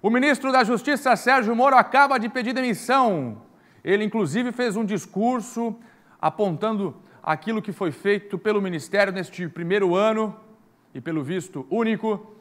O ministro da Justiça, Sérgio Moro, acaba de pedir demissão. Ele, inclusive, fez um discurso apontando aquilo que foi feito pelo Ministério neste primeiro ano e, pelo visto, único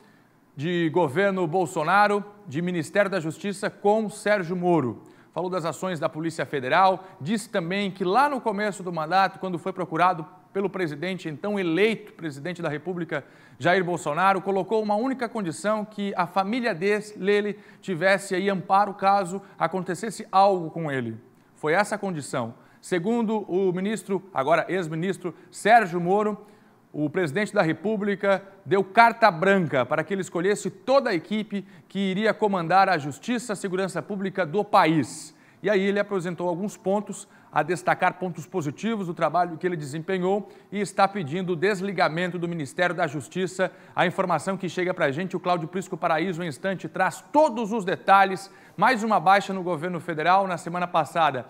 de governo Bolsonaro, de Ministério da Justiça com Sérgio Moro. Falou das ações da Polícia Federal, disse também que lá no começo do mandato, quando foi procurado pelo presidente, então eleito presidente da República, Jair Bolsonaro, colocou uma única condição que a família dele tivesse aí amparo caso acontecesse algo com ele. Foi essa condição. Segundo o ministro, agora ex-ministro Sérgio Moro, o presidente da República deu carta branca para que ele escolhesse toda a equipe que iria comandar a Justiça e Segurança Pública do país. E aí ele apresentou alguns pontos a destacar pontos positivos do trabalho que ele desempenhou e está pedindo o desligamento do Ministério da Justiça. A informação que chega para a gente, o Cláudio Prisco Paraíso, em instante, traz todos os detalhes. Mais uma baixa no governo federal na semana passada.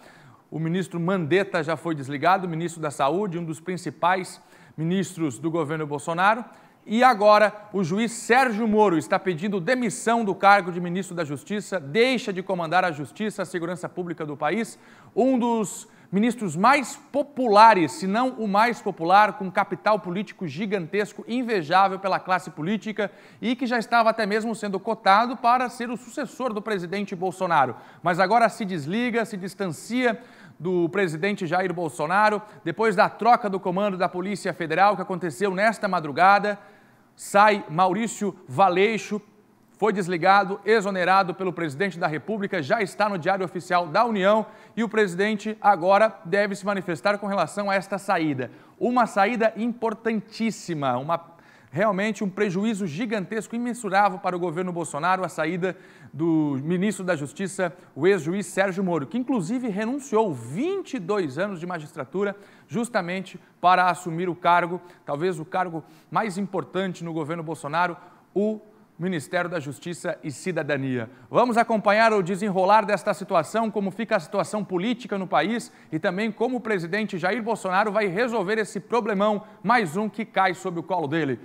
O ministro Mandetta já foi desligado, ministro da Saúde, um dos principais ministros do governo Bolsonaro. E agora, o juiz Sérgio Moro está pedindo demissão do cargo de ministro da Justiça, deixa de comandar a Justiça a Segurança Pública do país, um dos ministros mais populares, se não o mais popular, com capital político gigantesco, invejável pela classe política e que já estava até mesmo sendo cotado para ser o sucessor do presidente Bolsonaro. Mas agora se desliga, se distancia do presidente Jair Bolsonaro, depois da troca do comando da Polícia Federal que aconteceu nesta madrugada sai Maurício Valeixo, foi desligado, exonerado pelo presidente da República, já está no Diário Oficial da União e o presidente agora deve se manifestar com relação a esta saída. Uma saída importantíssima, uma realmente um prejuízo gigantesco, imensurável para o governo Bolsonaro a saída do ministro da Justiça, o ex-juiz Sérgio Moro, que inclusive renunciou 22 anos de magistratura justamente para assumir o cargo, talvez o cargo mais importante no governo Bolsonaro, o Ministério da Justiça e Cidadania. Vamos acompanhar o desenrolar desta situação, como fica a situação política no país e também como o presidente Jair Bolsonaro vai resolver esse problemão, mais um que cai sob o colo dele.